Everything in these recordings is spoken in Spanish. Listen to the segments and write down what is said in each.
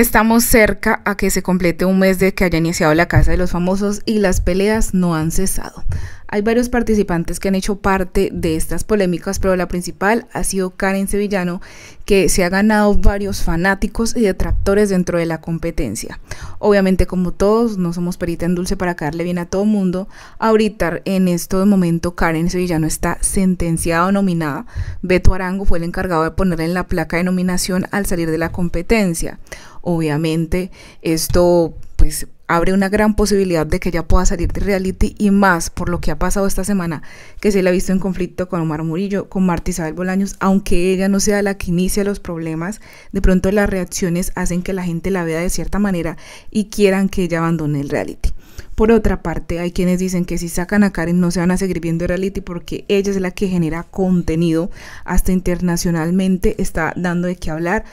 Estamos cerca a que se complete un mes de que haya iniciado la Casa de los Famosos y las peleas no han cesado. Hay varios participantes que han hecho parte de estas polémicas, pero la principal ha sido Karen Sevillano, que se ha ganado varios fanáticos y detractores dentro de la competencia. Obviamente, como todos, no somos perita en dulce para caerle bien a todo mundo. Ahorita, en este momento, Karen Sevillano está sentenciada o nominada. Beto Arango fue el encargado de ponerle en la placa de nominación al salir de la competencia. Obviamente, esto pues abre una gran posibilidad de que ella pueda salir de reality y más por lo que ha pasado esta semana, que se le ha visto en conflicto con Omar Murillo, con Marta Isabel Bolaños, aunque ella no sea la que inicia los problemas, de pronto las reacciones hacen que la gente la vea de cierta manera y quieran que ella abandone el reality. Por otra parte, hay quienes dicen que si sacan a Karen no se van a seguir viendo reality porque ella es la que genera contenido hasta internacionalmente, está dando de qué hablar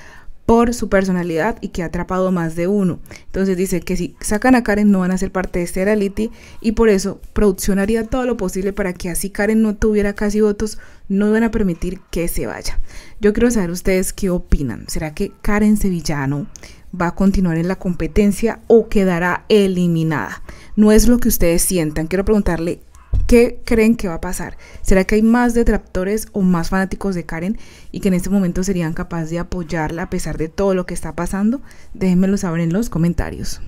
por su personalidad y que ha atrapado más de uno. Entonces dice que si sacan a Karen no van a ser parte de este reality y por eso producción haría todo lo posible para que así Karen no tuviera casi votos, no van a permitir que se vaya. Yo quiero saber ustedes qué opinan. ¿Será que Karen Sevillano va a continuar en la competencia o quedará eliminada? No es lo que ustedes sientan. Quiero preguntarle ¿Qué creen que va a pasar? ¿Será que hay más detractores o más fanáticos de Karen y que en este momento serían capaces de apoyarla a pesar de todo lo que está pasando? Déjenmelo saber en los comentarios.